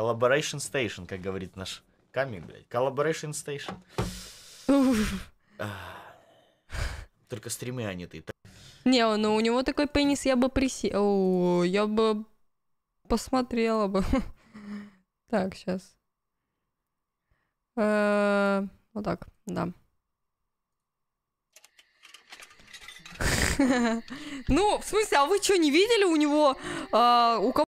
Collaboration Station, как говорит наш камень, блядь. Collaboration Station. Только стримы, а не ты. Не, ну у него такой пенис, я бы присел. Я бы посмотрела бы. Так, сейчас. Э, вот так, да. Ну, в смысле, а вы что, не видели у него, а, у кого